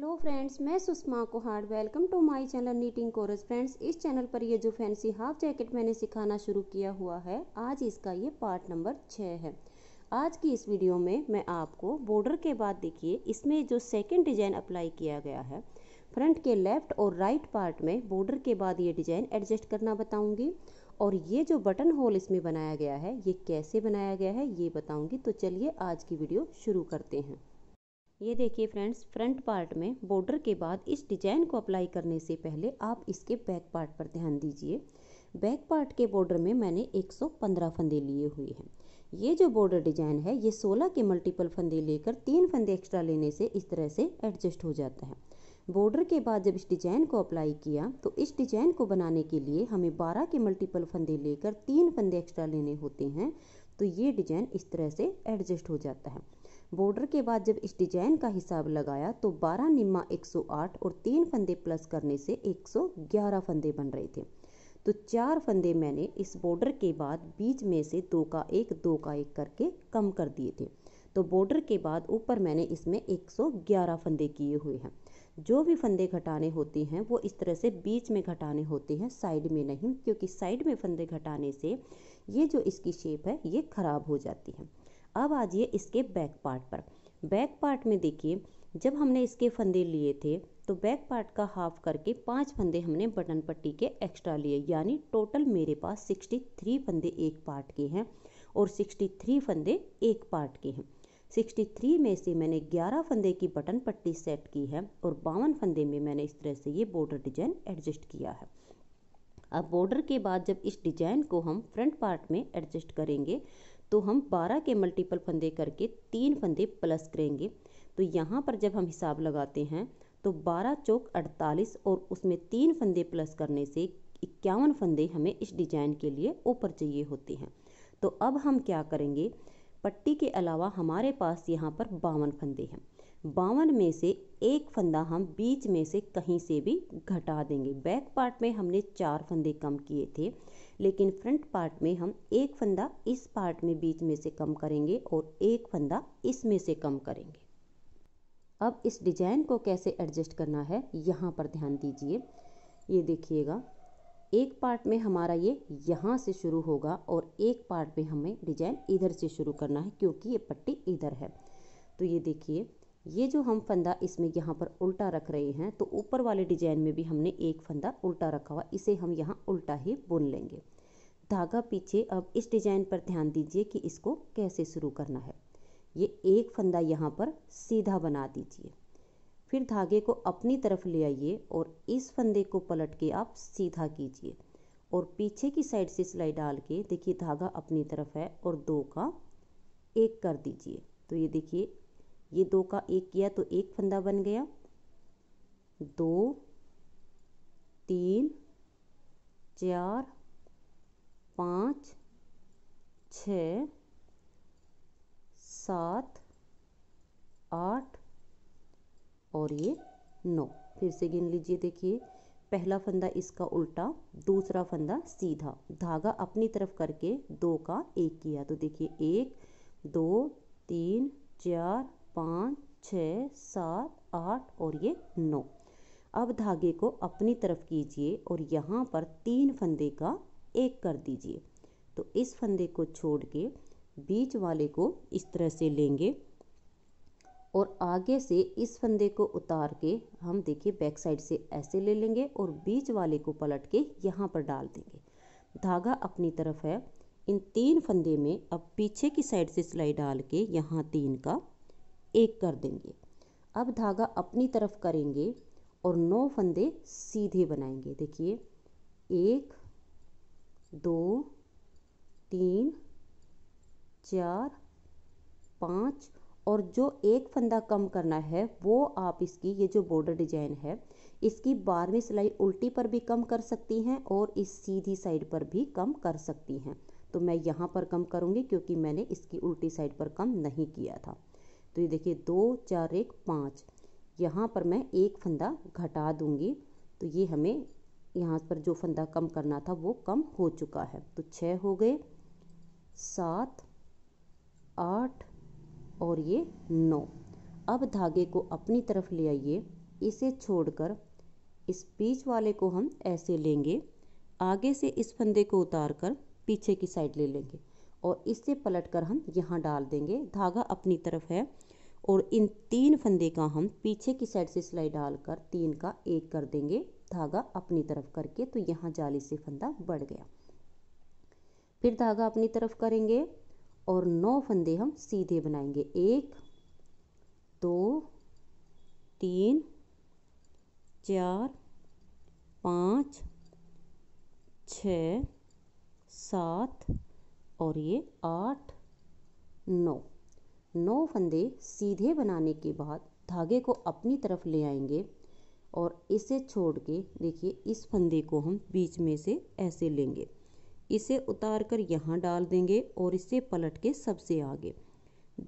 hello friends मैं Sushma Kuhad welcome to my channel knitting courses friends इस channel पर ये जो फैंसी हाफ जैकेट मैंने सिखाना शुरू किया हुआ है आज इसका ये पार्ट नंबर छः है आज की इस वीडियो में मैं आपको बॉर्डर के बाद देखिए इसमें जो सेकंड डिजाइन अप्लाई किया गया है फ्रंट के लेफ्ट और राइट पार्ट में बॉर्डर के बाद ये डिजाइन एडजस्ट करना बताऊँगी और ये जो बटन होल इसमें बनाया गया है ये कैसे बनाया गया है ये बताऊँगी तो चलिए आज की वीडियो शुरू करते हैं ये देखिए फ्रेंड्स फ्रंट पार्ट में बॉर्डर के बाद इस डिजाइन को अप्लाई करने से पहले आप इसके बैक पार्ट पर ध्यान दीजिए बैक पार्ट के बॉर्डर में मैंने 115 फंदे लिए हुए हैं ये जो बॉर्डर डिजाइन है ये 16 के मल्टीपल फंदे लेकर तीन फंदे एक्स्ट्रा लेने से इस तरह से एडजस्ट हो जाता है बॉर्डर के बाद जब इस डिजाइन को अप्लाई किया तो इस डिजाइन को बनाने के लिए हमें बारह के मल्टीपल फंदे लेकर तीन फंदे एक्स्ट्रा लेने होते हैं तो ये डिजाइन इस तरह से एडजस्ट हो जाता है बॉर्डर के बाद जब इस डिजाइन का हिसाब लगाया तो 12 निम्मा 108 और तीन फंदे प्लस करने से 111 फंदे बन रहे थे तो चार फंदे मैंने इस बॉर्डर के बाद बीच में से दो का एक दो का एक करके कम कर दिए थे तो बॉर्डर के बाद ऊपर मैंने इसमें 111 फंदे किए हुए हैं जो भी फंदे घटाने होते हैं वो इस तरह से बीच में घटाने होते हैं साइड में नहीं क्योंकि साइड में फंदे घटाने से ये जो इसकी शेप है ये ख़राब हो जाती है अब आ जाइए इसके बैक पार्ट पर बैक पार्ट में देखिए जब हमने इसके फंदे लिए थे तो बैक पार्ट का हाफ करके पांच फंदे हमने बटन पट्टी के एक्स्ट्रा लिए यानी टोटल मेरे पास 63 फंदे एक पार्ट के हैं और 63 फंदे एक पार्ट के हैं 63 में से मैंने 11 फंदे की बटन पट्टी सेट की है और बावन फंदे में मैंने इस तरह से ये बॉर्डर डिजाइन एडजस्ट किया है अब बॉर्डर के बाद जब इस डिजाइन को हम फ्रंट पार्ट में एडजस्ट करेंगे तो हम 12 के मल्टीपल फंदे करके तीन फंदे प्लस करेंगे तो यहाँ पर जब हम हिसाब लगाते हैं तो 12 चौक 48 और उसमें तीन फंदे प्लस करने से इक्यावन फंदे हमें इस डिजाइन के लिए ऊपर चाहिए होते हैं तो अब हम क्या करेंगे पट्टी के अलावा हमारे पास यहाँ पर बावन फंदे हैं बावन में से एक फंदा हम बीच में से कहीं से भी घटा देंगे बैक पार्ट में हमने चार फंदे कम किए थे लेकिन फ्रंट पार्ट में हम एक फंदा इस पार्ट में बीच में से कम करेंगे और एक फंदा इसमें से कम करेंगे अब इस डिजाइन को कैसे एडजस्ट करना है यहाँ पर ध्यान दीजिए ये देखिएगा एक पार्ट में हमारा ये यहाँ से शुरू होगा और एक पार्ट में हमें डिजाइन इधर से शुरू करना है क्योंकि ये पट्टी इधर है तो ये देखिए ये जो हम फंदा इसमें यहाँ पर उल्टा रख रहे हैं तो ऊपर वाले डिजाइन में भी हमने एक फंदा उल्टा रखा हुआ इसे हम यहाँ उल्टा ही बुन लेंगे धागा पीछे अब इस डिजाइन पर ध्यान दीजिए कि इसको कैसे शुरू करना है ये एक फंदा यहाँ पर सीधा बना दीजिए फिर धागे को अपनी तरफ ले आइए और इस फंदे को पलट के आप सीधा कीजिए और पीछे की साइड से सिलाई डाल के देखिए धागा अपनी तरफ है और दो का एक कर दीजिए तो ये देखिए ये दो का एक किया तो एक फंदा बन गया दो तीन चार पाँच छ सात आठ और ये नौ फिर से गिन लीजिए देखिए पहला फंदा इसका उल्टा दूसरा फंदा सीधा धागा अपनी तरफ करके दो का एक किया तो देखिए एक दो तीन चार पाँच छः सात आठ और ये नौ अब धागे को अपनी तरफ कीजिए और यहाँ पर तीन फंदे का एक कर दीजिए तो इस फंदे को छोड़ के बीच वाले को इस तरह से लेंगे और आगे से इस फंदे को उतार के हम देखिए बैक साइड से ऐसे ले लेंगे और बीच वाले को पलट के यहाँ पर डाल देंगे धागा अपनी तरफ है इन तीन फंदे में अब पीछे की साइड से सिलाई डाल के यहाँ तीन का एक कर देंगे अब धागा अपनी तरफ करेंगे और नौ फंदे सीधे बनाएंगे देखिए एक दो तीन चार पाँच और जो एक फंदा कम करना है वो आप इसकी ये जो बॉर्डर डिजाइन है इसकी बारहवीं सिलाई उल्टी पर भी कम कर सकती हैं और इस सीधी साइड पर भी कम कर सकती हैं तो मैं यहाँ पर कम करूँगी क्योंकि मैंने इसकी उल्टी साइड पर कम नहीं किया था तो ये देखिए दो चार एक पाँच यहाँ पर मैं एक फंदा घटा दूंगी तो ये हमें यहाँ पर जो फंदा कम करना था वो कम हो चुका है तो छः हो गए सात आठ और ये नौ अब धागे को अपनी तरफ ले आइए इसे छोड़कर इस बीच वाले को हम ऐसे लेंगे आगे से इस फंदे को उतार कर पीछे की साइड ले लेंगे और इसे पलट कर हम यहाँ डाल देंगे धागा अपनी तरफ है और इन तीन फंदे का हम पीछे की साइड से सिलाई डालकर तीन का एक कर देंगे धागा अपनी तरफ करके तो यहाँ जाली से फंदा बढ़ गया फिर धागा अपनी तरफ करेंगे और नौ फंदे हम सीधे बनाएंगे एक दो तीन चार पाँच छ सात और ये आठ नौ नौ फंदे सीधे बनाने के बाद धागे को अपनी तरफ ले आएंगे और इसे छोड़ के देखिए इस फंदे को हम बीच में से ऐसे लेंगे इसे उतार कर यहाँ डाल देंगे और इसे पलट के सबसे आगे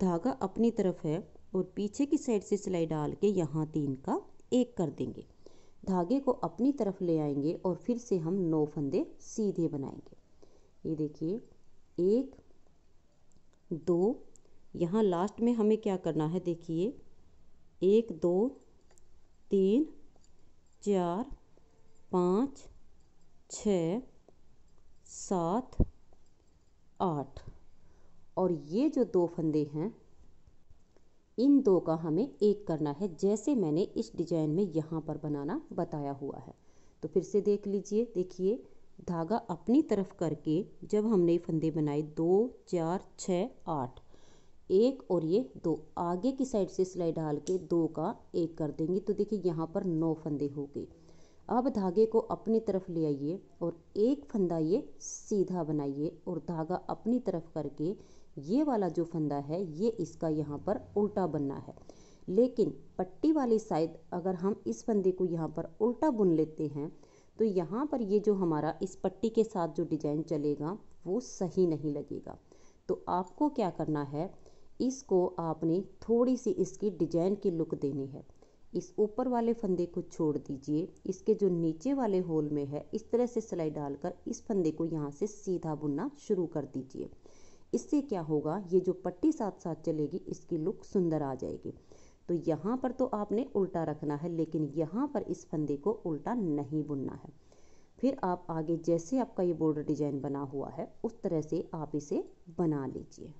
धागा अपनी तरफ है और पीछे की साइड से सिलाई डाल के यहाँ तीन का एक कर देंगे धागे को अपनी तरफ ले आएंगे और फिर से हम नौ फंदे सीधे बनाएंगे ये देखिए एक दो यहाँ लास्ट में हमें क्या करना है देखिए एक दो तीन चार पाँच छ सात आठ और ये जो दो फंदे हैं इन दो का हमें एक करना है जैसे मैंने इस डिजाइन में यहाँ पर बनाना बताया हुआ है तो फिर से देख लीजिए देखिए धागा अपनी तरफ करके जब हमने फंदे बनाए दो चार छः आठ एक और ये दो आगे की साइड से सिलाई डाल के दो का एक कर देंगे तो देखिए यहाँ पर नौ फंदे हो गए अब धागे को अपनी तरफ ले आइए और एक फंदा ये सीधा बनाइए और धागा अपनी तरफ करके ये वाला जो फंदा है ये इसका यहाँ पर उल्टा बनना है लेकिन पट्टी वाली साइड अगर हम इस फंदे को यहाँ पर उल्टा बुन लेते हैं तो यहाँ पर ये जो हमारा इस पट्टी के साथ जो डिजाइन चलेगा वो सही नहीं लगेगा तो आपको क्या करना है इसको आपने थोड़ी सी इसकी डिजाइन की लुक देनी है इस ऊपर वाले फंदे को छोड़ दीजिए इसके जो नीचे वाले होल में है इस तरह से सिलाई डालकर इस फंदे को यहाँ से सीधा बुनना शुरू कर दीजिए इससे क्या होगा ये जो पट्टी साथ साथ चलेगी इसकी लुक सुंदर आ जाएगी तो यहाँ पर तो आपने उल्टा रखना है लेकिन यहाँ पर इस फंदे को उल्टा नहीं बुनना है फिर आप आगे जैसे आपका ये बॉर्डर डिजाइन बना हुआ है उस तरह से आप इसे बना लीजिए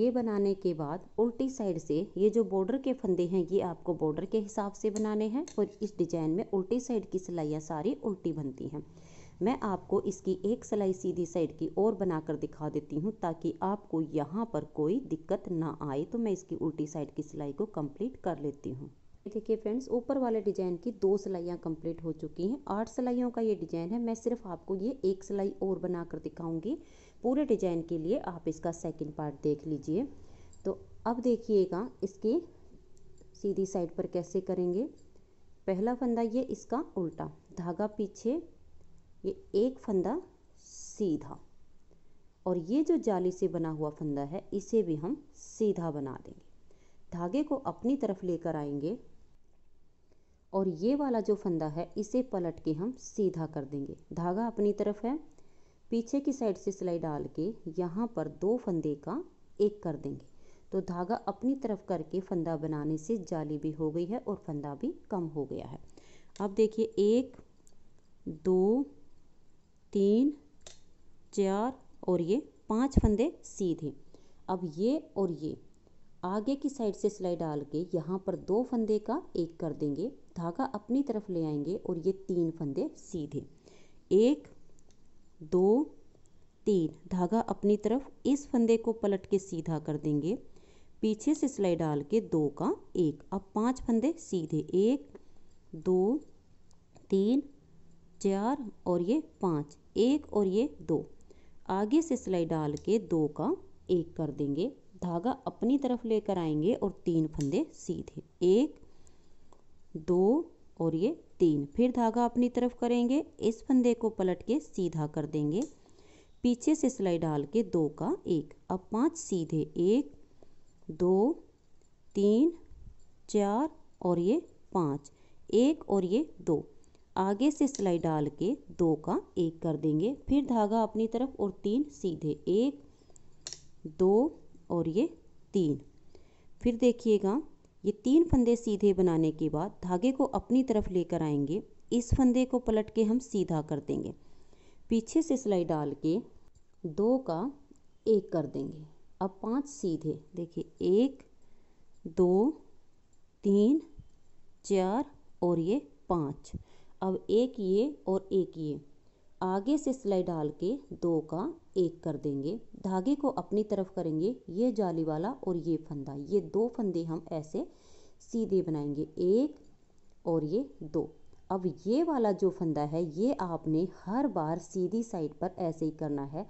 ये बनाने के बाद उल्टी साइड से ये जो बॉर्डर के फंदे हैं ये आपको बॉर्डर के हिसाब से बनाने हैं और इस डिजाइन में उल्टी साइड की सिलाइयाँ सारी उल्टी बनती हैं मैं आपको इसकी एक सिलाई सीधी साइड की ओर बनाकर दिखा देती हूँ ताकि आपको यहाँ पर कोई दिक्कत ना आए तो मैं इसकी उल्टी साइड की सिलाई को कंप्लीट कर लेती हूँ देखिए फ्रेंड्स ऊपर वाले डिजाइन की दो सिलाइयाँ कंप्लीट हो चुकी हैं आठ सिलाइयों का ये डिजाइन है मैं सिर्फ आपको ये एक सिलाई और बनाकर दिखाऊंगी पूरे डिजाइन के लिए आप इसका सेकेंड पार्ट देख लीजिए तो अब देखिएगा इसके सीधी साइड पर कैसे करेंगे पहला फंदा ये इसका उल्टा धागा पीछे ये एक फंदा सीधा और ये जो जाली से बना हुआ फंदा है इसे भी हम सीधा बना देंगे धागे को अपनी तरफ लेकर आएंगे और ये वाला जो फंदा है इसे पलट के हम सीधा कर देंगे धागा अपनी तरफ है पीछे की साइड से सिलाई डाल के यहाँ पर दो फंदे का एक कर देंगे तो धागा अपनी तरफ करके फंदा बनाने से जाली भी हो गई है और फंदा भी कम हो गया है अब देखिए एक दो तीन चार और ये पांच फंदे सीधे अब ये और ये आगे की साइड से सिलाई डाल के यहाँ पर दो फंदे का एक कर देंगे धागा अपनी तरफ ले आएंगे और ये तीन फंदे सीधे एक दो तीन धागा अपनी तरफ इस फंदे को पलट के सीधा कर देंगे पीछे से सिलाई डाल के दो का एक अब पांच फंदे सीधे एक दो तीन चार और ये पाँच एक और ये दो आगे से सिलाई डाल के दो का एक कर देंगे धागा अपनी तरफ लेकर आएंगे और तीन फंदे सीधे एक दो और ये तीन फिर धागा अपनी तरफ करेंगे इस फंदे को पलट के सीधा कर देंगे पीछे से सिलाई डाल के दो का एक अब पांच सीधे एक दो तीन चार और ये पाँच एक और ये दो आगे से सिलाई डाल के दो का एक कर देंगे फिर धागा अपनी तरफ और तीन सीधे एक दो और ये तीन फिर देखिएगा ये तीन फंदे सीधे बनाने के बाद धागे को अपनी तरफ लेकर आएंगे इस फंदे को पलट के हम सीधा कर देंगे पीछे से सिलाई डाल के दो का एक कर देंगे अब पांच सीधे देखिए एक दो तीन चार और ये पाँच अब एक ये और एक ये आगे से सिलाई डाल के दो का एक कर देंगे धागे को अपनी तरफ करेंगे ये जाली वाला और ये फंदा ये दो फंदे हम ऐसे सीधे बनाएंगे एक और ये दो अब ये वाला जो फंदा है ये आपने हर बार सीधी साइड पर ऐसे ही करना है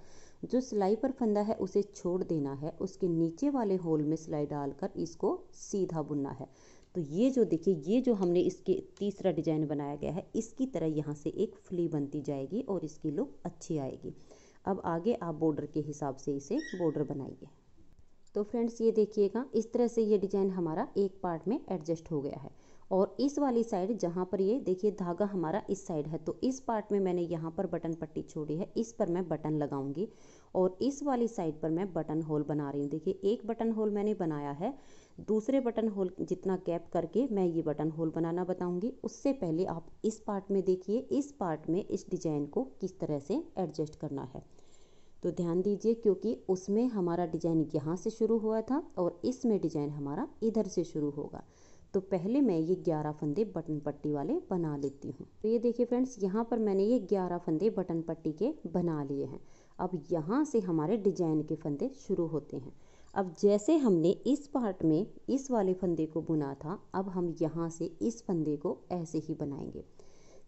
जो सिलाई पर फंदा है उसे छोड़ देना है उसके नीचे वाले होल में सिलाई डालकर इसको सीधा बुनना है तो ये जो देखिए ये जो हमने इसके तीसरा डिजाइन बनाया गया है इसकी तरह यहाँ से एक फ्ली बनती जाएगी और इसकी लुक अच्छी आएगी अब आगे आप बॉर्डर के हिसाब से इसे बॉर्डर बनाइए तो फ्रेंड्स ये देखिएगा इस तरह से ये डिज़ाइन हमारा एक पार्ट में एडजस्ट हो गया है और इस वाली साइड जहाँ पर ये देखिए धागा हमारा इस साइड है तो इस पार्ट में मैंने यहाँ पर बटन पट्टी छोड़ी है इस पर मैं बटन लगाऊंगी और इस वाली साइड पर मैं बटन होल बना रही हूँ देखिए एक बटन होल मैंने बनाया है दूसरे बटन होल जितना गैप करके मैं ये बटन होल बनाना बताऊंगी उससे पहले आप इस पार्ट में देखिए इस पार्ट में इस डिजाइन को किस तरह से एडजस्ट करना है तो ध्यान दीजिए क्योंकि उसमें हमारा डिजाइन यहाँ से शुरू हुआ था और इसमें डिजाइन हमारा इधर से शुरू होगा तो पहले मैं ये ग्यारह फंदे बटन पट्टी वाले बना लेती हूँ तो ये देखिए फ्रेंड्स यहाँ पर मैंने ये ग्यारह फंदे बटन पट्टी के बना लिए हैं अब यहाँ से हमारे डिजाइन के फंदे शुरू होते हैं अब जैसे हमने इस पार्ट में इस वाले फंदे को बुना था अब हम यहाँ से इस फंदे को ऐसे ही बनाएंगे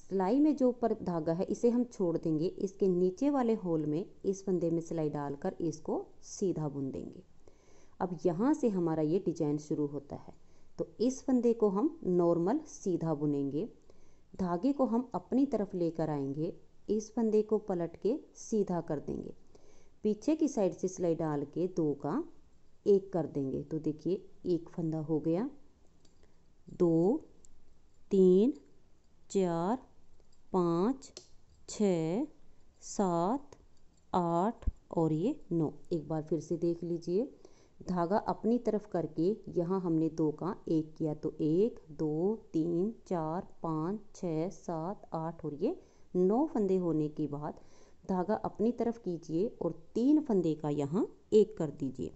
सिलाई में जो ऊपर धागा है इसे हम छोड़ देंगे इसके नीचे वाले होल में इस फंदे में सिलाई डालकर इसको सीधा बुन देंगे अब यहाँ से हमारा ये डिजाइन शुरू होता है तो इस फंदे को हम नॉर्मल सीधा बुनेंगे धागे को हम अपनी तरफ लेकर आएंगे इस फंदे को पलट के सीधा कर देंगे पीछे की साइड से सिलाई डाल के दो का एक कर देंगे तो देखिए एक फंदा हो गया दो तीन चार पाँच छ सात आठ और ये नौ एक बार फिर से देख लीजिए धागा अपनी तरफ करके यहाँ हमने दो का एक किया तो एक दो तीन चार पाँच छः सात आठ और ये नौ फंदे होने के बाद धागा अपनी तरफ कीजिए और तीन फंदे का यहाँ एक कर दीजिए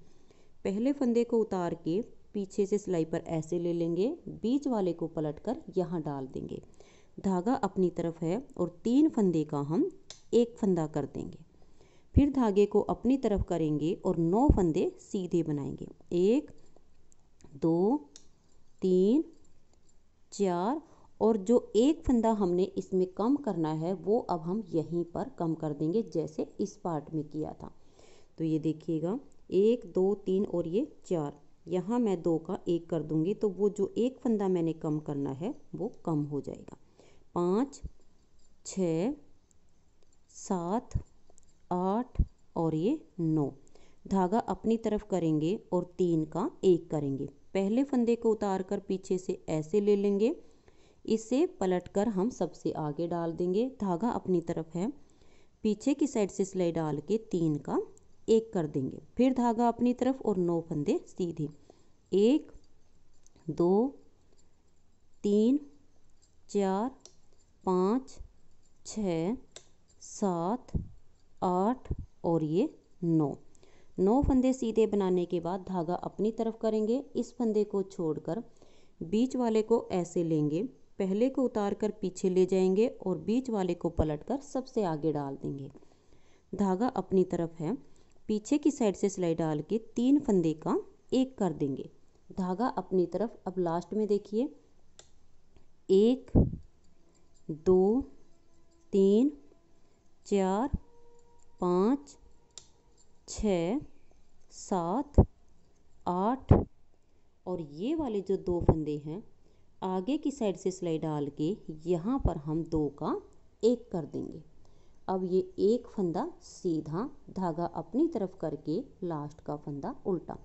पहले फंदे को उतार के पीछे से सिलाई पर ऐसे ले लेंगे बीच वाले को पलट कर यहाँ डाल देंगे धागा अपनी तरफ है और तीन फंदे का हम एक फंदा कर देंगे फिर धागे को अपनी तरफ करेंगे और नौ फंदे सीधे बनाएंगे एक दो तीन चार और जो एक फंदा हमने इसमें कम करना है वो अब हम यहीं पर कम कर देंगे जैसे इस पार्ट में किया था तो ये देखिएगा एक दो तीन और ये चार यहाँ मैं दो का एक कर दूंगी तो वो जो एक फंदा मैंने कम करना है वो कम हो जाएगा पाँच छ सात आठ और ये नौ धागा अपनी तरफ करेंगे और तीन का एक करेंगे पहले फंदे को उतार कर पीछे से ऐसे ले लेंगे इसे पलटकर हम सबसे आगे डाल देंगे धागा अपनी तरफ है पीछे की साइड से सिलाई डाल के तीन का एक कर देंगे फिर धागा अपनी तरफ और नौ फंदे सीधे एक दो तीन चार पाँच छ सात आठ और ये नौ नौ फंदे सीधे बनाने के बाद धागा अपनी तरफ करेंगे इस फंदे को छोड़कर बीच वाले को ऐसे लेंगे पहले को उतार कर पीछे ले जाएंगे और बीच वाले को पलट कर सबसे आगे डाल देंगे धागा अपनी तरफ है पीछे की साइड से सिलाई डाल के तीन फंदे का एक कर देंगे धागा अपनी तरफ अब लास्ट में देखिए एक दो तीन चार पाँच छ सात आठ और ये वाले जो दो फंदे हैं आगे की साइड से सिलाई डाल के यहाँ पर हम दो का एक कर देंगे अब ये एक फंदा सीधा धागा अपनी तरफ करके लास्ट का फंदा उल्टा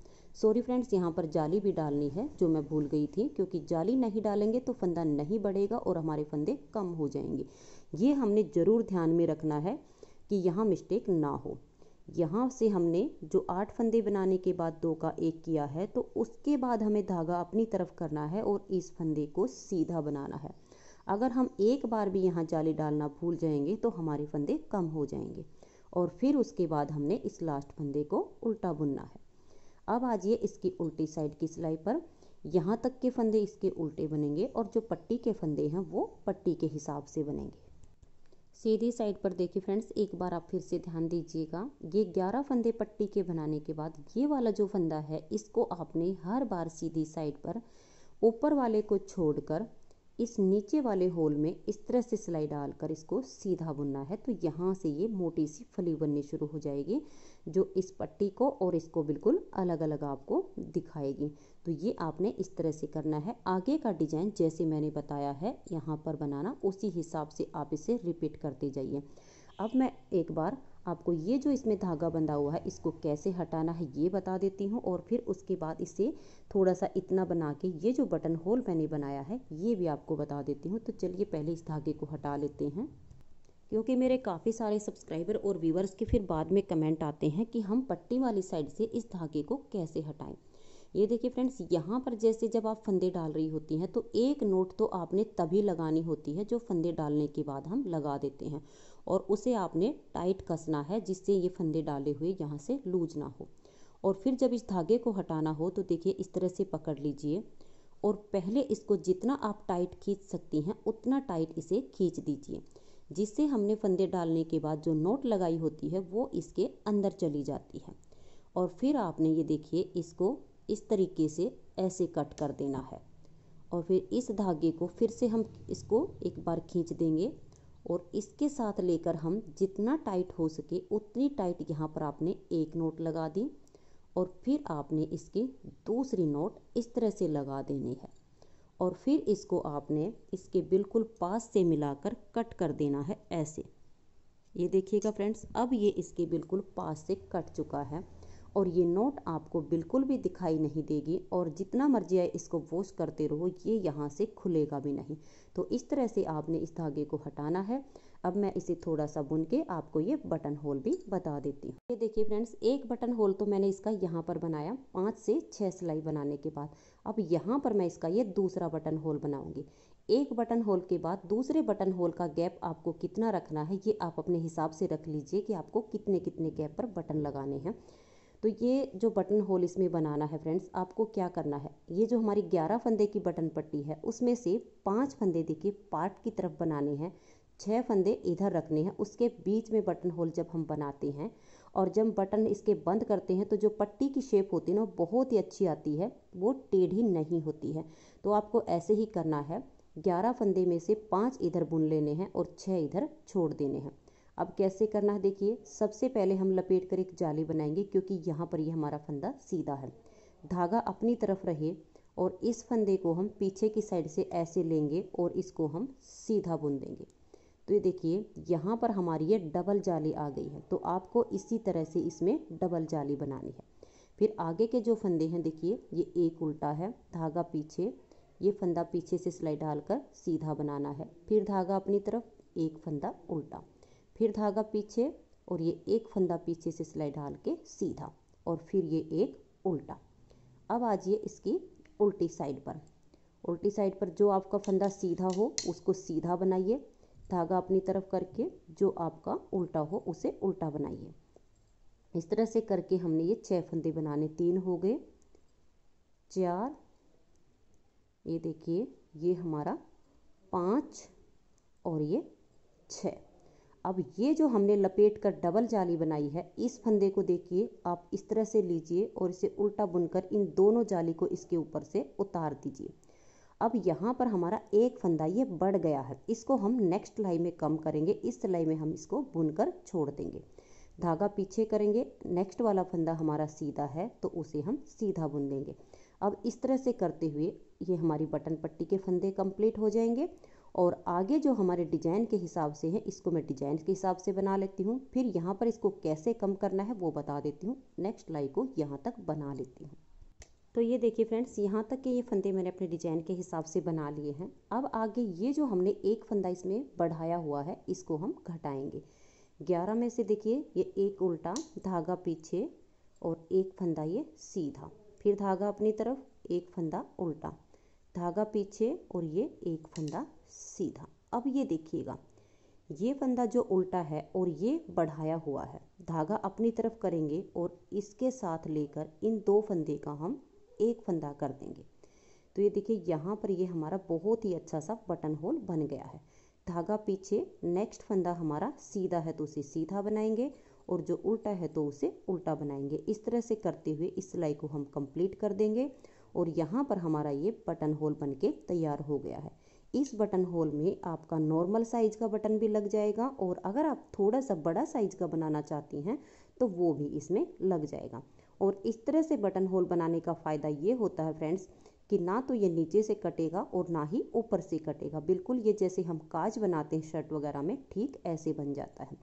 सॉरी फ्रेंड्स यहाँ पर जाली भी डालनी है जो मैं भूल गई थी क्योंकि जाली नहीं डालेंगे तो फंदा नहीं बढ़ेगा और हमारे फंदे कम हो जाएंगे ये हमने ज़रूर ध्यान में रखना है कि यहाँ मिस्टेक ना हो यहाँ से हमने जो आठ फंदे बनाने के बाद दो का एक किया है तो उसके बाद हमें धागा अपनी तरफ करना है और इस फंदे को सीधा बनाना है अगर हम एक बार भी यहाँ जाली डालना भूल जाएंगे तो हमारे फंदे कम हो जाएंगे और फिर उसके बाद हमने इस लास्ट फंदे को उल्टा बुनना है अब आ जाइए इसकी उल्टी साइड की सिलाई पर यहाँ तक के फंदे इसके उल्टे बनेंगे और जो पट्टी के फंदे हैं वो पट्टी के हिसाब से बनेंगे सीधी साइड पर देखिए फ्रेंड्स एक बार आप फिर से ध्यान दीजिएगा ये ग्यारह फंदे पट्टी के बनाने के बाद ये वाला जो फंदा है इसको आपने हर बार सीधी साइड पर ऊपर वाले को छोड़कर इस नीचे वाले होल में इस तरह से सिलाई डालकर इसको सीधा बुनना है तो यहाँ से ये मोटी सी फली बननी शुरू हो जाएगी जो इस पट्टी को और इसको बिल्कुल अलग अलग आपको दिखाएगी तो ये आपने इस तरह से करना है आगे का डिजाइन जैसे मैंने बताया है यहाँ पर बनाना उसी हिसाब से आप इसे रिपीट करते जाइए अब मैं एक बार आपको ये जो इसमें धागा बंधा हुआ है इसको कैसे हटाना है ये बता देती हूँ और फिर उसके बाद इसे थोड़ा सा इतना बना के ये जो बटन होल मैंने बनाया है ये भी आपको बता देती हूँ तो चलिए पहले इस धागे को हटा लेते हैं क्योंकि मेरे काफ़ी सारे सब्सक्राइबर और व्यूवर्स के फिर बाद में कमेंट आते हैं कि हम पट्टी वाली साइड से इस धागे को कैसे हटाएं ये देखिए फ्रेंड्स यहाँ पर जैसे जब आप फंदे डाल रही होती हैं तो एक नोट तो आपने तभी लगानी होती है जो फंदे डालने के बाद हम लगा देते हैं और उसे आपने टाइट कसना है जिससे ये फंदे डाले हुए यहाँ से लूज ना हो और फिर जब इस धागे को हटाना हो तो देखिए इस तरह से पकड़ लीजिए और पहले इसको जितना आप टाइट खींच सकती हैं उतना टाइट इसे खींच दीजिए जिससे हमने फंदे डालने के बाद जो नोट लगाई होती है वो इसके अंदर चली जाती है और फिर आपने ये देखिए इसको इस तरीके से ऐसे कट कर देना है और फिर इस धागे को फिर से हम इसको एक बार खींच देंगे और इसके साथ लेकर हम जितना टाइट हो सके उतनी टाइट यहाँ पर आपने एक नोट लगा दी और फिर आपने इसकी दूसरी नोट इस तरह से लगा देनी है और फिर इसको आपने इसके बिल्कुल पास से मिलाकर कट कर देना है ऐसे ये देखिएगा फ्रेंड्स अब ये इसके बिल्कुल पास से कट चुका है और ये नोट आपको बिल्कुल भी दिखाई नहीं देगी और जितना मर्जी आए इसको वॉश करते रहो ये यहाँ से खुलेगा भी नहीं तो इस तरह से आपने इस धागे को हटाना है अब मैं इसे थोड़ा सा बुन के आपको ये बटन होल भी बता देती हूँ ये देखिए फ्रेंड्स एक बटन होल तो मैंने इसका यहाँ पर बनाया पाँच से छः सिलाई बनाने के बाद अब यहाँ पर मैं इसका ये दूसरा बटन होल बनाऊँगी एक बटन होल के बाद दूसरे बटन होल का गैप आपको कितना रखना है ये आप अपने हिसाब से रख लीजिए कि आपको कितने कितने गैप पर बटन लगाने हैं तो ये जो बटन होल इसमें बनाना है फ्रेंड्स आपको क्या करना है ये जो हमारी ग्यारह फंदे की बटन पट्टी है उसमें से पाँच फंदे देखिए पार्ट की तरफ बनाने हैं छः फंदे इधर रखने हैं उसके बीच में बटन होल जब हम बनाते हैं और जब बटन इसके बंद करते हैं तो जो पट्टी की शेप होती है ना बहुत ही अच्छी आती है वो टेढ़ी नहीं होती है तो आपको ऐसे ही करना है ग्यारह फंदे में से पाँच इधर बुन लेने हैं और छः इधर छोड़ देने हैं अब कैसे करना है देखिए सबसे पहले हम लपेट कर एक जाली बनाएंगे क्योंकि यहाँ पर ये यह हमारा फंदा सीधा है धागा अपनी तरफ रहे और इस फंदे को हम पीछे की साइड से ऐसे लेंगे और इसको हम सीधा बुन देंगे तो ये देखिए यहाँ पर हमारी ये डबल जाली आ गई है तो आपको इसी तरह से इसमें डबल जाली बनानी है फिर आगे के जो फंदे हैं देखिए ये एक उल्टा है धागा पीछे ये फंदा पीछे से सिलाई डालकर सीधा बनाना है फिर धागा अपनी तरफ एक फंदा उल्टा फिर धागा पीछे और ये एक फंदा पीछे से सिलाई डाल के सीधा और फिर ये एक उल्टा अब आ जाइए इसकी उल्टी साइड पर उल्टी साइड पर जो आपका फंदा सीधा हो उसको सीधा बनाइए धागा अपनी तरफ करके जो आपका उल्टा हो उसे उल्टा बनाइए इस तरह से करके हमने ये छः फंदे बनाने तीन हो गए चार ये देखिए ये हमारा पाँच और ये छः अब ये जो हमने लपेट कर डबल जाली बनाई है इस फंदे को देखिए आप इस तरह से लीजिए और इसे उल्टा बुनकर इन दोनों जाली को इसके ऊपर से उतार दीजिए अब यहाँ पर हमारा एक फंदा ये बढ़ गया है इसको हम नेक्स्ट लाई में कम करेंगे इस सिलाई में हम इसको बुनकर छोड़ देंगे धागा पीछे करेंगे नेक्स्ट वाला फंदा हमारा सीधा है तो उसे हम सीधा बुन देंगे अब इस तरह से करते हुए ये हमारी बटन पट्टी के फंदे कंप्लीट हो जाएंगे और आगे जो हमारे डिजाइन के हिसाब से है इसको मैं डिजाइन के हिसाब से बना लेती हूँ फिर यहाँ पर इसको कैसे कम करना है वो बता देती हूँ नेक्स्ट लाई को यहाँ तक बना लेती हूँ तो ये देखिए फ्रेंड्स यहाँ तक के ये फंदे मैंने अपने डिजाइन के हिसाब से बना लिए हैं अब आगे ये जो हमने एक फंदा इसमें बढ़ाया हुआ है इसको हम घटाएंगे ग्यारह में से देखिए ये एक उल्टा धागा पीछे और एक फंदा ये सीधा फिर धागा अपनी तरफ एक फंदा उल्टा धागा पीछे और ये एक फंदा सीधा अब ये देखिएगा ये फंदा जो उल्टा है और ये बढ़ाया हुआ है धागा अपनी तरफ करेंगे और इसके साथ लेकर इन दो फंदे का हम एक फंदा कर देंगे तो ये देखिए यहाँ पर ये हमारा बहुत ही अच्छा सा बटन होल बन गया है धागा पीछे नेक्स्ट फंदा हमारा सीधा है तो उसे सीधा बनाएंगे और जो उल्टा है तो उसे उल्टा बनाएंगे इस तरह से करते हुए इस सिलाई को हम कंप्लीट कर देंगे और यहाँ पर हमारा ये बटन होल बन के तैयार हो गया है इस बटन होल में आपका नॉर्मल साइज का बटन भी लग जाएगा और अगर आप थोड़ा सा बड़ा साइज का बनाना चाहती हैं तो वो भी इसमें लग जाएगा और इस तरह से बटन होल बनाने का फ़ायदा ये होता है फ्रेंड्स कि ना तो ये नीचे से कटेगा और ना ही ऊपर से कटेगा बिल्कुल ये जैसे हम काज बनाते हैं शर्ट वगैरह में ठीक ऐसे बन जाता है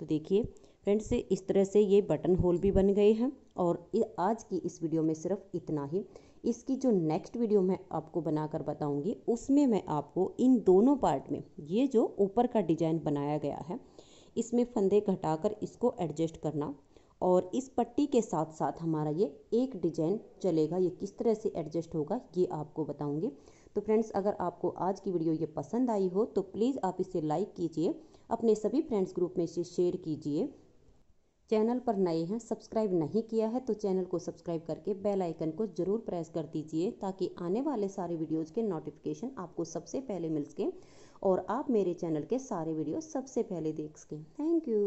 तो देखिए फ्रेंड्स इस तरह से ये बटन होल भी बन गए हैं और आज की इस वीडियो में सिर्फ इतना ही इसकी जो नेक्स्ट वीडियो मैं आपको बनाकर बताऊंगी उसमें मैं आपको इन दोनों पार्ट में ये जो ऊपर का डिजाइन बनाया गया है इसमें फंदे घटाकर इसको एडजस्ट करना और इस पट्टी के साथ साथ हमारा ये एक डिजाइन चलेगा ये किस तरह से एडजस्ट होगा ये आपको बताऊंगी तो फ्रेंड्स अगर आपको आज की वीडियो ये पसंद आई हो तो प्लीज़ आप इसे लाइक कीजिए अपने सभी फ्रेंड्स ग्रुप में इसे शेयर कीजिए चैनल पर नए हैं सब्सक्राइब नहीं किया है तो चैनल को सब्सक्राइब करके बेल आइकन को ज़रूर प्रेस कर दीजिए ताकि आने वाले सारे वीडियोज़ के नोटिफिकेशन आपको सबसे पहले मिल सकें और आप मेरे चैनल के सारे वीडियो सबसे पहले देख सकें थैंक यू